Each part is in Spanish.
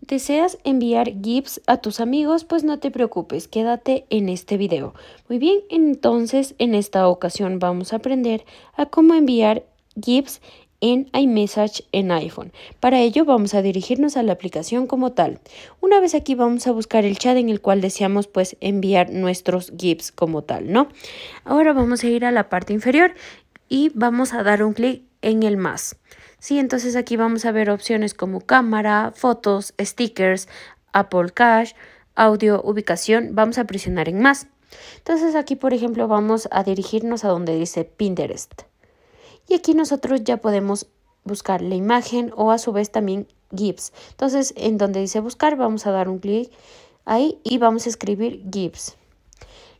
¿Deseas enviar GIFs a tus amigos? Pues no te preocupes, quédate en este video. Muy bien, entonces en esta ocasión vamos a aprender a cómo enviar GIFs en iMessage en iPhone. Para ello vamos a dirigirnos a la aplicación como tal. Una vez aquí vamos a buscar el chat en el cual deseamos pues enviar nuestros GIFs como tal, ¿no? Ahora vamos a ir a la parte inferior y vamos a dar un clic en el más. Sí, entonces aquí vamos a ver opciones como cámara, fotos, stickers, Apple Cash, audio, ubicación. Vamos a presionar en más. Entonces aquí, por ejemplo, vamos a dirigirnos a donde dice Pinterest. Y aquí nosotros ya podemos buscar la imagen o a su vez también GIFs. Entonces, en donde dice buscar, vamos a dar un clic ahí y vamos a escribir GIFs.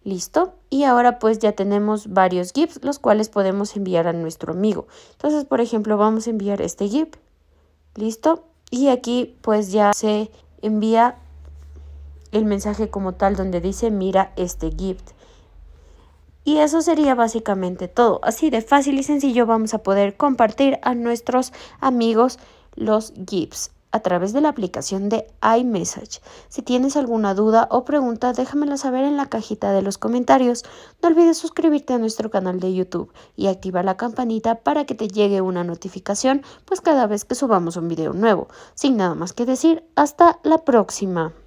Listo. Y ahora pues ya tenemos varios GIFs los cuales podemos enviar a nuestro amigo. Entonces, por ejemplo, vamos a enviar este GIF. Listo. Y aquí pues ya se envía el mensaje como tal donde dice mira este GIF. Y eso sería básicamente todo. Así de fácil y sencillo vamos a poder compartir a nuestros amigos los GIFs a través de la aplicación de iMessage. Si tienes alguna duda o pregunta, déjamela saber en la cajita de los comentarios. No olvides suscribirte a nuestro canal de YouTube y activar la campanita para que te llegue una notificación, pues cada vez que subamos un video nuevo. Sin nada más que decir, hasta la próxima.